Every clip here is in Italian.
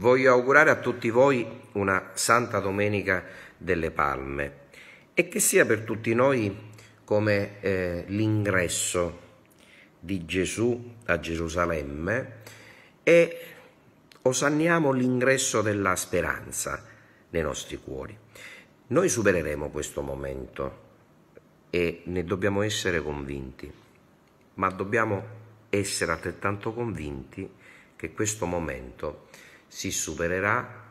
Voglio augurare a tutti voi una Santa Domenica delle Palme e che sia per tutti noi come eh, l'ingresso di Gesù a Gerusalemme e osanniamo l'ingresso della speranza nei nostri cuori. Noi supereremo questo momento e ne dobbiamo essere convinti, ma dobbiamo essere altrettanto convinti che questo momento si supererà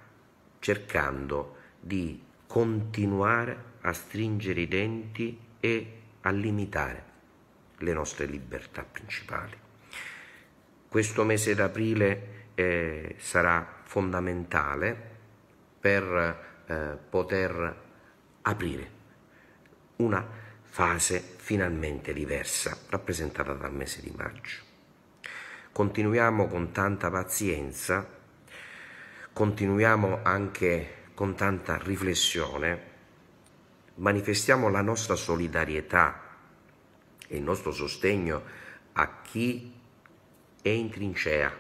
cercando di continuare a stringere i denti e a limitare le nostre libertà principali. Questo mese d'aprile eh, sarà fondamentale per eh, poter aprire una fase finalmente diversa rappresentata dal mese di maggio. Continuiamo con tanta pazienza continuiamo anche con tanta riflessione, manifestiamo la nostra solidarietà e il nostro sostegno a chi è in trincea,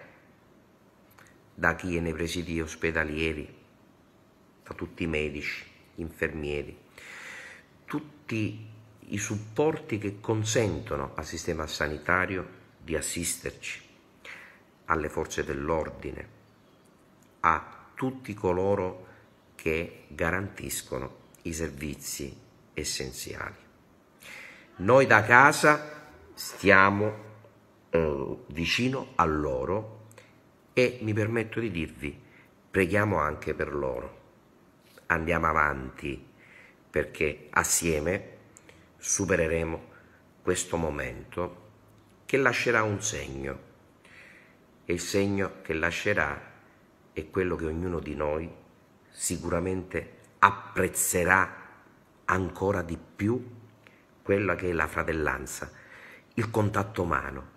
da chi è nei presidi ospedalieri, da tutti i medici, infermieri, tutti i supporti che consentono al sistema sanitario di assisterci, alle forze dell'ordine, a tutti coloro che garantiscono i servizi essenziali. Noi da casa stiamo eh, vicino a loro e mi permetto di dirvi, preghiamo anche per loro. Andiamo avanti perché assieme supereremo questo momento che lascerà un segno e il segno che lascerà è quello che ognuno di noi sicuramente apprezzerà ancora di più quella che è la fratellanza, il contatto umano,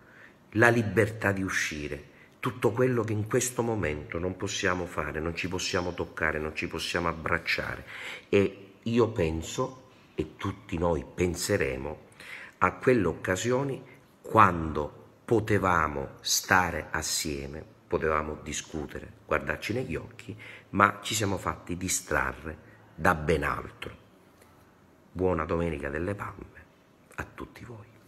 la libertà di uscire, tutto quello che in questo momento non possiamo fare, non ci possiamo toccare, non ci possiamo abbracciare. E io penso, e tutti noi penseremo, a quelle occasioni quando potevamo stare assieme potevamo discutere, guardarci negli occhi, ma ci siamo fatti distrarre da ben altro. Buona Domenica delle Palme a tutti voi.